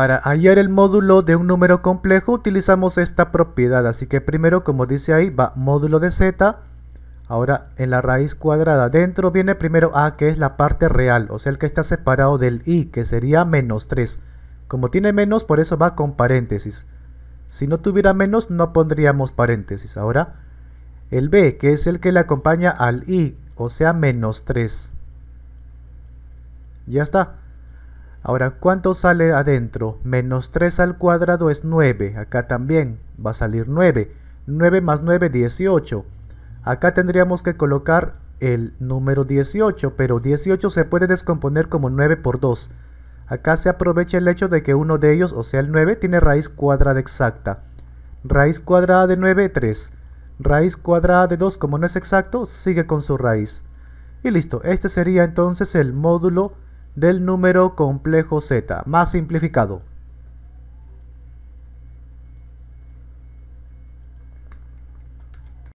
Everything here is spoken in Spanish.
Para hallar el módulo de un número complejo utilizamos esta propiedad, así que primero como dice ahí va módulo de z, ahora en la raíz cuadrada dentro viene primero a que es la parte real, o sea el que está separado del i que sería menos 3, como tiene menos por eso va con paréntesis, si no tuviera menos no pondríamos paréntesis, ahora el b que es el que le acompaña al i, o sea menos 3, ya está. Ahora, ¿cuánto sale adentro? Menos 3 al cuadrado es 9. Acá también va a salir 9. 9 más 9, 18. Acá tendríamos que colocar el número 18, pero 18 se puede descomponer como 9 por 2. Acá se aprovecha el hecho de que uno de ellos, o sea el 9, tiene raíz cuadrada exacta. Raíz cuadrada de 9, 3. Raíz cuadrada de 2, como no es exacto, sigue con su raíz. Y listo, este sería entonces el módulo del número complejo z, más simplificado.